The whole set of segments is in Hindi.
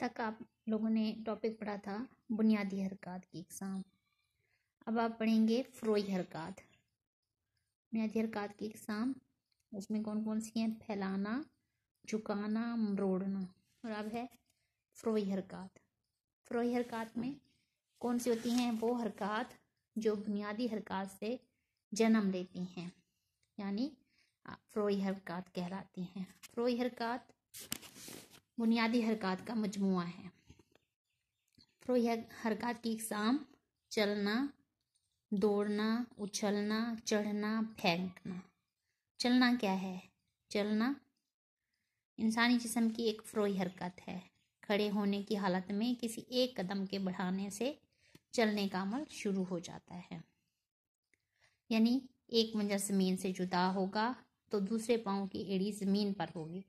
तक आप लोगों ने टॉपिक पढ़ा था बुनियादी हरकत की एग्ज़ाम अब आप पढ़ेंगे फ्रोई हरकत बुनियादी हरकत की एग्ज़ाम उसमें कौन कौन सी हैं फैलाना झुकाना मरोड़ना और अब है फ्रोई हरकत फ्रोई हरकत में कौन सी होती हैं वो हरकत जो बुनियादी हरकत से जन्म लेती हैं यानी फ्रोई हरकत कहलाती हैं फ्रोई हरकत बुनियादी हरकत का मजमु है फरोही हरकत की इकसाम चलना दौड़ना उछलना चढ़ना फेंकना चलना क्या है चलना इंसानी जिसम की एक फरोही हरकत है खड़े होने की हालत में किसी एक कदम के बढ़ाने से चलने का अमल शुरू हो जाता है यानी एक मंजर ज़मीन से जुदा होगा तो दूसरे पाँव की एड़ी ज़मीन पर होगी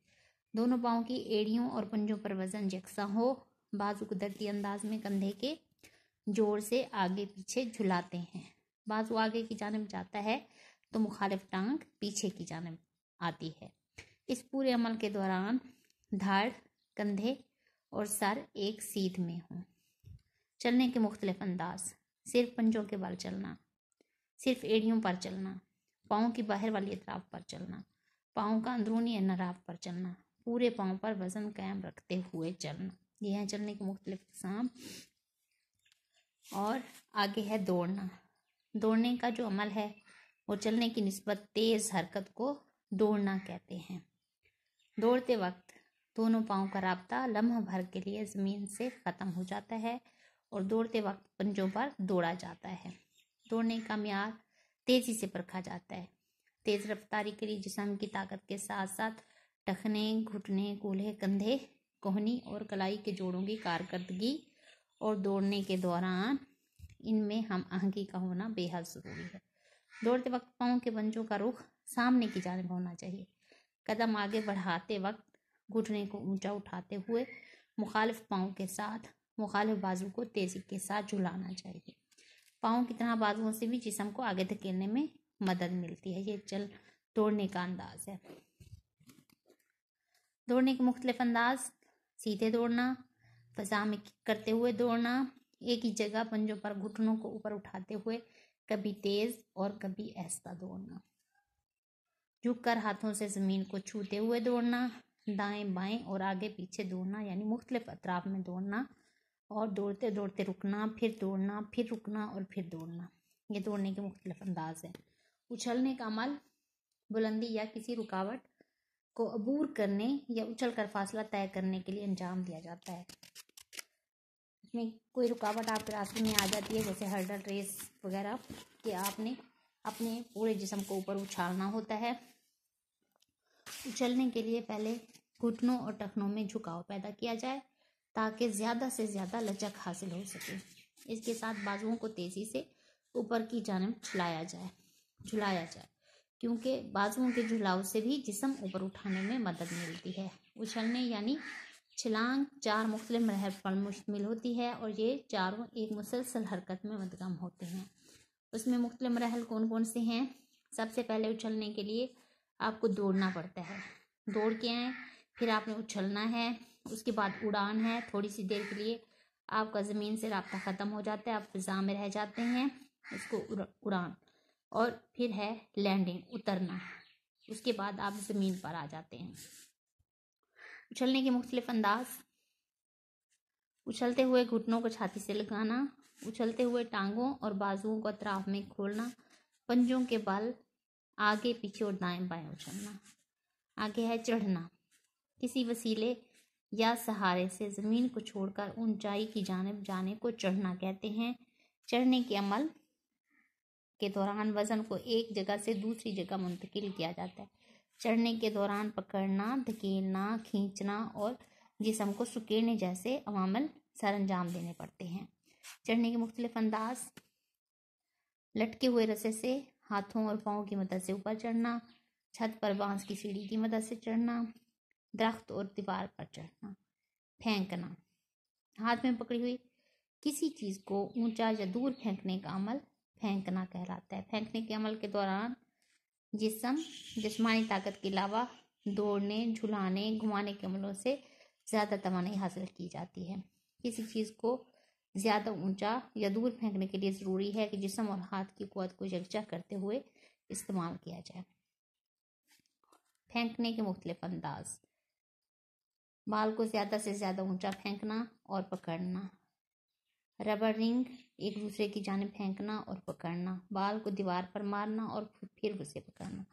दोनों पाँव की एड़ियों और पंजों पर वजन जक्सा हो बाजू कुदरती अंदाज में कंधे के जोर से आगे पीछे झुलाते हैं बाजू आगे की जानब जाता है तो मुखालिफ टांग पीछे की जानब आती है इस पूरे अमल के दौरान धार कंधे और सर एक सीध में हों चलने के मुख्तलिफ अंदाज सिर्फ पंजों के बल चलना सिर्फ एड़ियों पर चलना पाँव की बाहर वाली अतराफ पर चलना पाँव का अंदरूनी अनराफ पर चलना पूरे पाँव पर वजन कायम रखते हुए चलना यह है चलने के मुख्तलिफ अकसाम और आगे है दौड़ना दौड़ने का जो अमल है वो चलने की नस्बत तेज़ हरकत को दौड़ना कहते हैं दौड़ते वक्त दोनों पाँव का रबता लम्हा भर के लिए ज़मीन से ख़त्म हो जाता है और दौड़ते वक्त पंजों पर दौड़ा जाता है दौड़ने का मैार तेज़ी से परखा जाता है तेज़ रफ्तारी के लिए जिसम की ताकत के साथ साथ टखने घुटने कूल्हे कंधे कोहनी और कलाई के जोड़ों की कारकर्दगी और दौड़ने के दौरान इनमें हम आहंगी का होना बेहद ज़रूरी है दौड़ते वक्त पाँव के बंजों का रुख सामने की जानब होना चाहिए कदम आगे बढ़ाते वक्त घुटने को ऊंचा उठाते हुए मुखालिफ पाँव के साथ मुखालिफ बाजू को तेज़ी के साथ झुलाना चाहिए पाँव की तरह बाजुओं से भी जिसम को आगे धकेलने में मदद मिलती है ये चल दौड़ने का अंदाज है दौड़ने के मुख्तलिफ अंदाज सीधे दौड़ना फजा में करते हुए दौड़ना एक ही जगह पंजों पर घुटनों को ऊपर उठाते हुए कभी तेज़ और कभी ऐसा दौड़ना झुक कर हाथों से ज़मीन को छूते हुए दौड़ना दाएं बाएं और आगे पीछे दौड़ना यानी मुख्तलिफ अतराफ में दौड़ना और दौड़ते दौड़ते रुकना फिर दौड़ना फिर रुकना और फिर दौड़ना ये दौड़ने के मुख्तलिफ अंदाज हैं उछलने का अमल बुलंदी या किसी रुकावट को अबूर करने या उछल कर फासला तय करने के लिए अंजाम दिया जाता है इसमें कोई रुकावट आपके रास्ते में आ जाती है जैसे हर्डल रेस वगैरह कि आपने अपने पूरे जिसम को ऊपर उछालना होता है उछलने के लिए पहले घुटनों और टखनों में झुकाव पैदा किया जाए ताकि ज़्यादा से ज़्यादा लचक हासिल हो सके इसके साथ बाजुओं को तेज़ी से ऊपर की जानब झुलाया जाए झुलाया जाए क्योंकि बाजुओं के झुलाव से भी जिसम ऊपर उठाने में मदद मिलती है उछलने यानी छलांग चार मुख्त मरहब पर मुश्तमिल होती है और ये चारों एक मुसलसल हरकत में मदगम होते हैं उसमें मुख्तलिफ मरहल कौन कौन से हैं सबसे पहले उछलने के लिए आपको दौड़ना पड़ता है दौड़ के आए फिर आपने उछलना है उसके बाद उड़ान है थोड़ी सी देर के लिए आपका ज़मीन से रबता ख़त्म हो जाता है आप फिज़ा में रह जाते हैं उसको उड़ान और फिर है लैंडिंग उतरना उसके बाद आप ज़मीन पर आ जाते हैं उछलने के मुख्तलिफ अंदाज उछलते हुए घुटनों को छाती से लगाना उछलते हुए टांगों और बाजुओं को अतराफ में खोलना पंजों के बल आगे पीछे और दाएं बाएं उछलना आगे है चढ़ना किसी वसीले या सहारे से ज़मीन को छोड़कर ऊंचाई की जानब जाने को चढ़ना कहते हैं चढ़ने के अमल के दौरान वज़न को एक जगह से दूसरी जगह मुंतकिल किया जाता है चढ़ने के दौरान पकड़ना धकेलना खींचना और जिसम को सुकेड़ने जैसे अवामल सर अंजाम देने पड़ते हैं चढ़ने के मुख्तलिफ अंदाज लटके हुए रस्से से हाथों और पाँव की मदद से ऊपर चढ़ना छत पर बांस की सीढ़ी की मदद से चढ़ना दरख्त और दीवार पर चढ़ना फेंकना हाथ में पकड़ी हुई किसी चीज़ को ऊंचा या दूर फेंकने का अमल फेंकना कहलाता है फेंकने के अमल के दौरान जिसम जिसमानी ताकत के अलावा दौड़ने झुलाने घुमाने के अमलों से ज़्यादा तोानाई हासिल की जाती है किसी चीज़ को ज़्यादा ऊंचा या दूर फेंकने के लिए ज़रूरी है कि जिसम और हाथ की कुत को यकजा करते हुए इस्तेमाल किया जाए फेंकने के मुख्तलिफ अंदाज बाल को ज़्यादा से ज़्यादा ऊंचा फेंकना और पकड़ना रबर रिंग एक दूसरे की जानब फेंकना और पकड़ना बाल को दीवार पर मारना और फिर उसे पकड़ना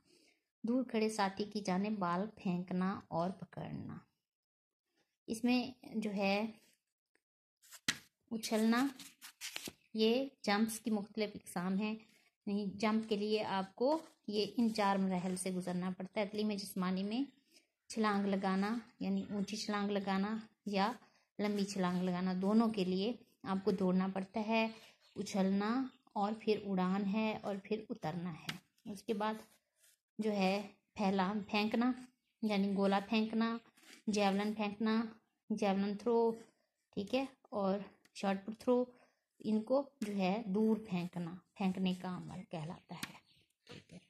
दूर खड़े साथी की जानब बाल फेंकना और पकड़ना इसमें जो है उछलना ये जंप्स की मुख्तलिफ इकसाम है नहीं जंप के लिए आपको ये इन चार मरहल से गुजरना पड़ता है अतली में जिसमानी में छलांग लगाना यानी ऊंची छलांग लगाना या लंबी छलांग लगाना दोनों के लिए आपको दौड़ना पड़ता है उछलना और फिर उड़ान है और फिर उतरना है उसके बाद जो है फैला फेंकना यानी गोला फेंकना जेवलन फेंकना जेवलन थ्रो ठीक है और शॉर्ट पुट थ्रो इनको जो है दूर फेंकना फेंकने का अमल कहलाता है ठीक है